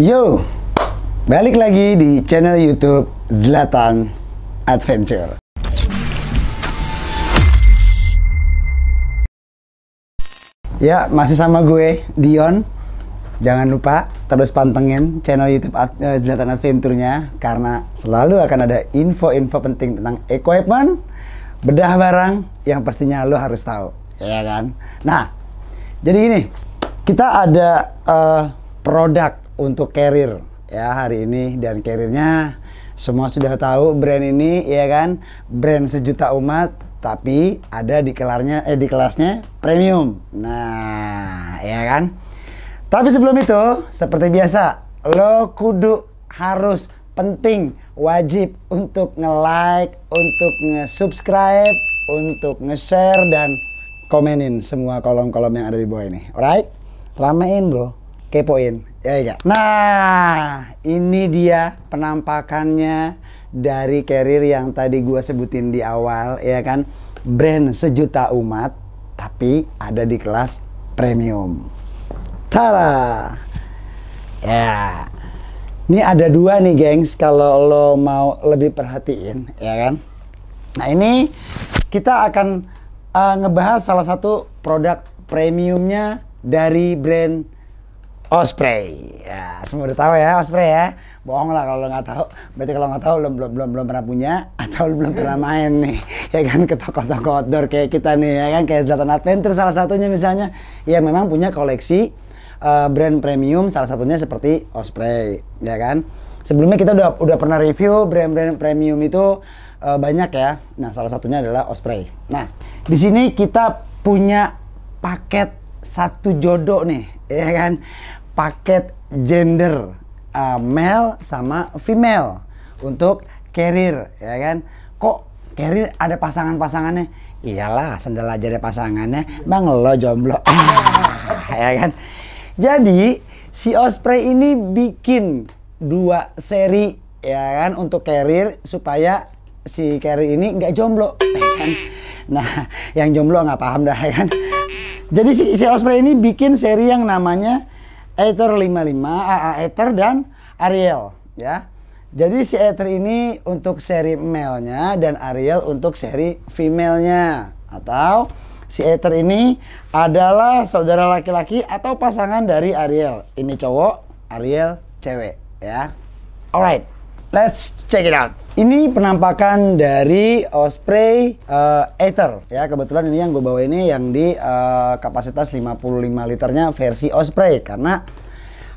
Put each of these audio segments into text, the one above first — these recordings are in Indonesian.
Yo, balik lagi di channel YouTube Zlatan Adventure. Ya, masih sama gue Dion. Jangan lupa terus pantengin channel YouTube eh, Zlatan Adventure-nya karena selalu akan ada info-info penting tentang equipment, bedah barang yang pastinya lo harus tahu, ya kan? Nah, jadi ini kita ada uh, produk untuk carrier ya hari ini dan carriernya semua sudah tahu brand ini ya kan brand sejuta umat tapi ada di kelarnya eh di kelasnya premium nah ya kan tapi sebelum itu seperti biasa lo kudu harus penting wajib untuk nge-like, untuk nge-subscribe, untuk nge-share dan komenin semua kolom-kolom yang ada di bawah ini. Alright? Ramein, Bro kepoin ya enggak ya nah ini dia penampakannya dari carrier yang tadi gua sebutin di awal ya kan brand sejuta umat tapi ada di kelas premium Tara ya ini ada dua nih gengs kalau lo mau lebih perhatiin ya kan nah ini kita akan uh, ngebahas salah satu produk premiumnya dari brand Osprey. Ya, semua udah tahu ya Osprey ya. Bohong lah kalau lo nggak tahu. Berarti kalau nggak tahu lo belum belum belum pernah punya atau lo belum pernah main nih. Ya kan ke toko-toko outdoor kayak kita nih ya kan kayak Zlatan Adventure salah satunya misalnya. Ya memang punya koleksi uh, brand premium salah satunya seperti Osprey, ya kan? Sebelumnya kita udah udah pernah review brand-brand premium itu uh, banyak ya. Nah, salah satunya adalah Osprey. Nah, di sini kita punya paket satu jodoh nih, ya kan? paket gender uh, male sama female untuk carrier ya kan kok carrier ada pasangan-pasangannya iyalah sendal aja ada pasangannya bang lo jomblo ya kan jadi si Osprey ini bikin dua seri ya kan untuk carrier supaya si carrier ini nggak jomblo ya kan? nah yang jomblo nggak paham dah ya kan jadi si, si Osprey ini bikin seri yang namanya Ether 55, AA Ether dan Ariel ya. Jadi si Ether ini untuk seri male-nya dan Ariel untuk seri female-nya atau si Ether ini adalah saudara laki-laki atau pasangan dari Ariel. Ini cowok, Ariel cewek ya. Alright. Let's check it out. Ini penampakan dari Osprey uh, Aether ya kebetulan ini yang gue bawa ini yang di uh, kapasitas 55 liternya versi Osprey karena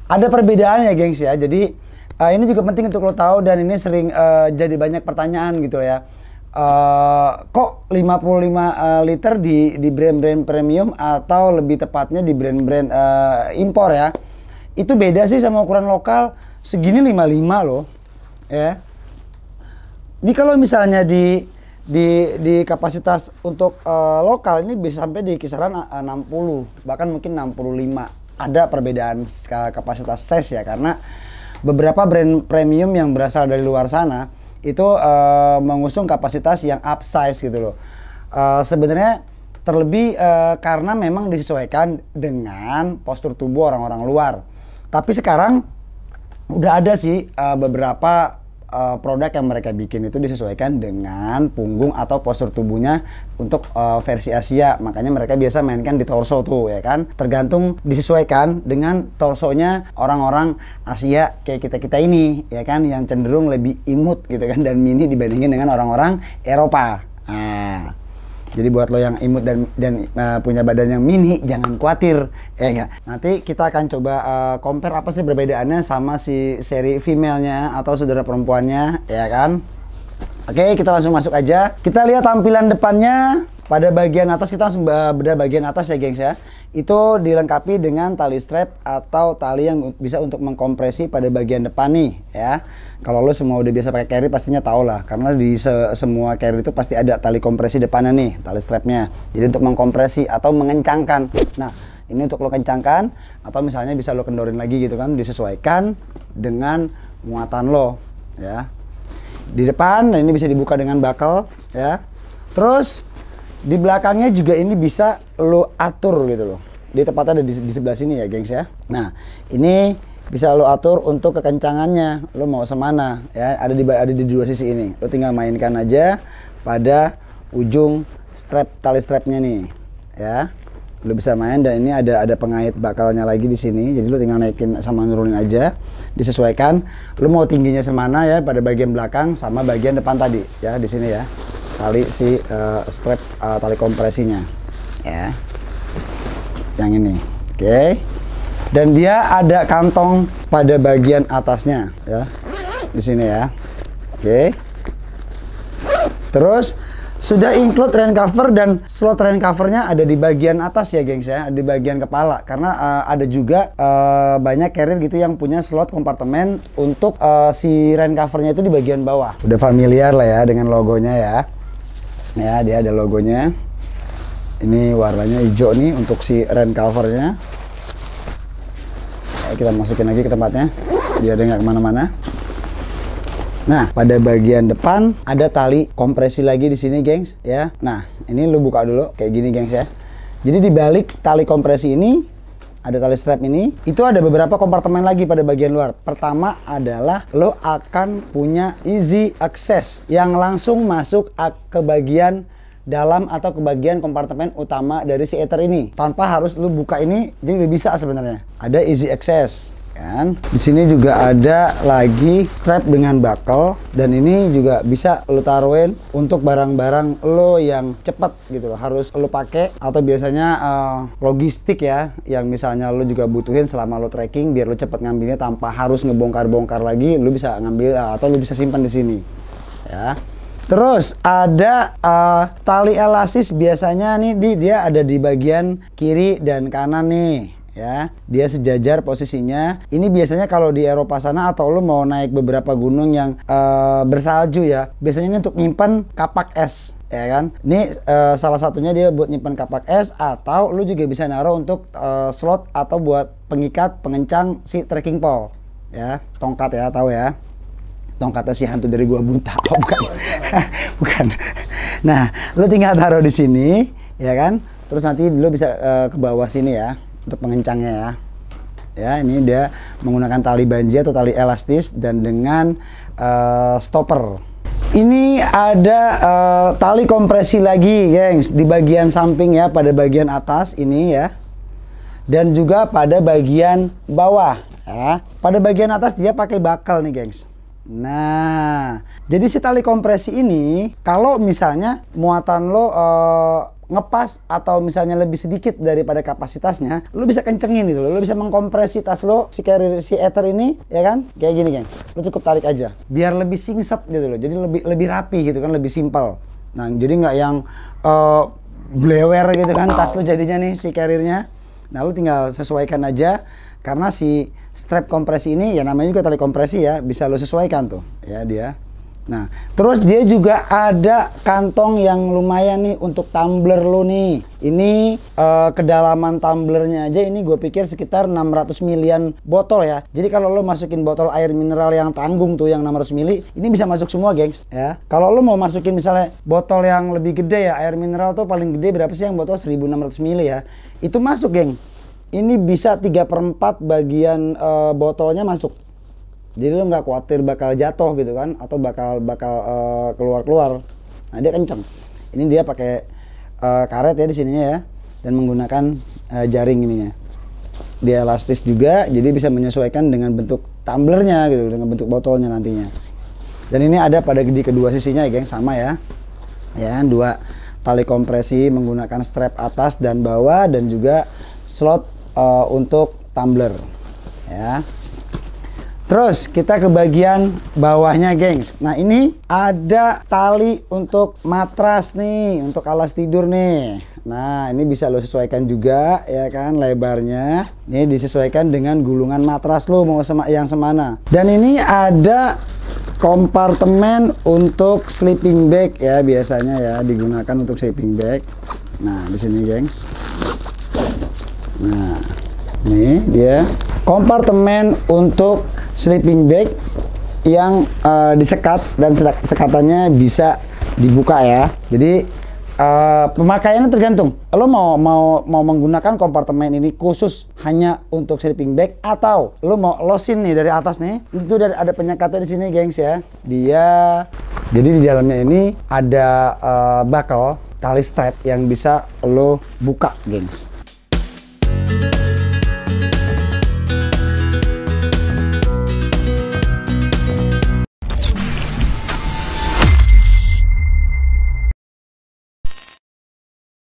ada perbedaan ya gengs ya jadi uh, ini juga penting untuk lo tahu dan ini sering uh, jadi banyak pertanyaan gitu ya uh, kok 55 uh, liter di di brand-brand premium atau lebih tepatnya di brand-brand uh, impor ya itu beda sih sama ukuran lokal segini 55 loh ya. Di kalau misalnya di di di kapasitas untuk uh, lokal ini bisa sampai di kisaran eh, uh, 60 bahkan mungkin 65 ada perbedaan kapasitas size ya karena beberapa brand premium yang berasal dari luar sana itu uh, mengusung kapasitas yang upsize gitu loh uh, sebenarnya terlebih uh, karena memang disesuaikan dengan postur tubuh orang-orang luar tapi sekarang udah ada sih uh, beberapa uh, produk yang mereka bikin itu disesuaikan dengan punggung atau postur tubuhnya untuk uh, versi Asia. Makanya mereka biasa mainkan di torso tuh ya kan. Tergantung disesuaikan dengan torsonya orang-orang Asia kayak kita-kita ini ya kan yang cenderung lebih imut gitu kan dan mini dibandingin dengan orang-orang Eropa. Nah, jadi buat lo yang imut dan dan uh, punya badan yang mini, jangan khawatir. Ya enggak. Nanti kita akan coba uh, compare apa sih perbedaannya sama si seri female-nya atau saudara perempuannya, ya kan? Oke, kita langsung masuk aja. Kita lihat tampilan depannya. Pada bagian atas kita langsung eh, beda bagian atas ya, gengs ya itu dilengkapi dengan tali strap atau tali yang bisa untuk mengkompresi pada bagian depan nih ya kalau lo semua udah biasa pakai carry pastinya tau lah karena di se semua carry itu pasti ada tali kompresi depannya nih tali strapnya jadi untuk mengkompresi atau mengencangkan nah ini untuk lo kencangkan atau misalnya bisa lo kendorin lagi gitu kan disesuaikan dengan muatan lo ya di depan dan nah ini bisa dibuka dengan buckle ya terus di belakangnya juga ini bisa lo atur gitu loh. Di tempatnya ada di, di sebelah sini ya, gengs ya. Nah, ini bisa lo atur untuk kekencangannya. Lo mau semana ya, ada di ada di dua sisi ini. Lo tinggal mainkan aja pada ujung strap tali strapnya nih. Ya. Lo bisa main dan ini ada ada pengait bakalnya lagi di sini. Jadi lo tinggal naikin sama nurunin aja, disesuaikan. Lo mau tingginya semana ya pada bagian belakang sama bagian depan tadi ya di sini ya tali si uh, strap uh, tali kompresinya ya yang ini oke okay. dan dia ada kantong pada bagian atasnya ya di sini ya oke okay. terus sudah include rain cover dan slot rain covernya ada di bagian atas ya gengs ya di bagian kepala karena uh, ada juga uh, banyak carrier gitu yang punya slot kompartemen untuk uh, si rain covernya itu di bagian bawah udah familiar lah ya dengan logonya ya ya, dia ada logonya. Ini warnanya hijau nih untuk si rain covernya. ya, kita masukin lagi ke tempatnya, dia ada nggak kemana-mana. Nah, pada bagian depan ada tali kompresi lagi di sini, gengs, ya. Nah, ini lu buka dulu kayak gini, gengs ya. Jadi dibalik tali kompresi ini ada tali strap ini. Itu ada beberapa kompartemen lagi pada bagian luar. Pertama adalah lo akan punya easy access yang langsung masuk ke bagian dalam atau ke bagian kompartemen utama dari si ether ini tanpa harus lo buka ini jadi lebih bisa sebenarnya ada easy access kan. Di sini juga ada lagi strap dengan buckle dan ini juga bisa lo taruhin untuk barang-barang lo yang cepet gitu loh. Harus lo pakai atau biasanya uh, logistik ya yang misalnya lo juga butuhin selama lo trekking biar lo cepet ngambilnya tanpa harus ngebongkar-bongkar lagi, lo bisa ngambil uh, atau lo bisa simpan di sini. Ya. Terus ada uh, tali elastis biasanya nih di dia ada di bagian kiri dan kanan nih ya. Dia sejajar posisinya. Ini biasanya kalau di Eropa sana atau lu mau naik beberapa gunung yang uh, bersalju ya, biasanya ini untuk nyimpan kapak es ya kan. Ini uh, salah satunya dia buat nyimpan kapak es atau lu juga bisa naruh untuk uh, slot atau buat pengikat pengencang si trekking pole ya, tongkat ya, tahu ya tongkatnya si hantu dari gua buta oh, bukan bukan nah lu tinggal taruh di sini ya kan terus nanti lu bisa uh, ke bawah sini ya untuk pengencangnya ya ya ini dia menggunakan tali banji atau tali elastis dan dengan uh, stopper ini ada uh, tali kompresi lagi gengs di bagian samping ya pada bagian atas ini ya dan juga pada bagian bawah ya pada bagian atas dia pakai bakal nih gengs nah jadi si tali kompresi ini kalau misalnya muatan lo uh, ngepas atau misalnya lebih sedikit daripada kapasitasnya, lu bisa kencengin gitu loh. Lu bisa mengkompresi tas lo si carrier si ether ini ya kan? Kayak gini, geng. Lu cukup tarik aja. Biar lebih singset gitu loh. Jadi lebih lebih rapi gitu kan, lebih simpel. Nah, jadi nggak yang uh, blewer gitu kan tas lu jadinya nih si carriernya. Nah, lu tinggal sesuaikan aja karena si strap kompresi ini ya namanya juga tali kompresi ya, bisa lu sesuaikan tuh ya dia. Nah, terus dia juga ada kantong yang lumayan nih untuk tumbler lu nih. Ini uh, kedalaman tumblernya aja ini gue pikir sekitar 600 milian botol ya. Jadi kalau lo masukin botol air mineral yang tanggung tuh yang 600 mili, ini bisa masuk semua, gengs, ya. Kalau lo mau masukin misalnya botol yang lebih gede ya, air mineral tuh paling gede berapa sih yang botol 1600 mili ya. Itu masuk, geng. Ini bisa tiga per 4 bagian uh, botolnya masuk jadi lo nggak khawatir bakal jatuh gitu kan atau bakal bakal uh, eh, keluar keluar nah dia kenceng ini dia pakai uh, karet ya di sininya ya dan menggunakan uh, jaring ya. dia elastis juga jadi bisa menyesuaikan dengan bentuk tumblernya gitu dengan bentuk botolnya nantinya dan ini ada pada di kedua sisinya ya geng sama ya ya dua tali kompresi menggunakan strap atas dan bawah dan juga slot uh, untuk tumbler ya Terus kita ke bagian bawahnya gengs. Nah ini ada tali untuk matras nih, untuk alas tidur nih. Nah ini bisa lo sesuaikan juga ya kan lebarnya. Ini disesuaikan dengan gulungan matras lo mau sama yang semana. Dan ini ada kompartemen untuk sleeping bag ya biasanya ya digunakan untuk sleeping bag. Nah di sini gengs. Nah ini dia kompartemen untuk sleeping bag yang uh, disekat dan sekatannya bisa dibuka ya. Jadi uh, pemakaiannya tergantung. Lo mau mau mau menggunakan kompartemen ini khusus hanya untuk sleeping bag atau lo mau losin nih dari atas nih. Itu dari, ada penyekatnya di sini, gengs ya. Dia jadi di dalamnya ini ada uh, bakal tali strap yang bisa lo buka, gengs.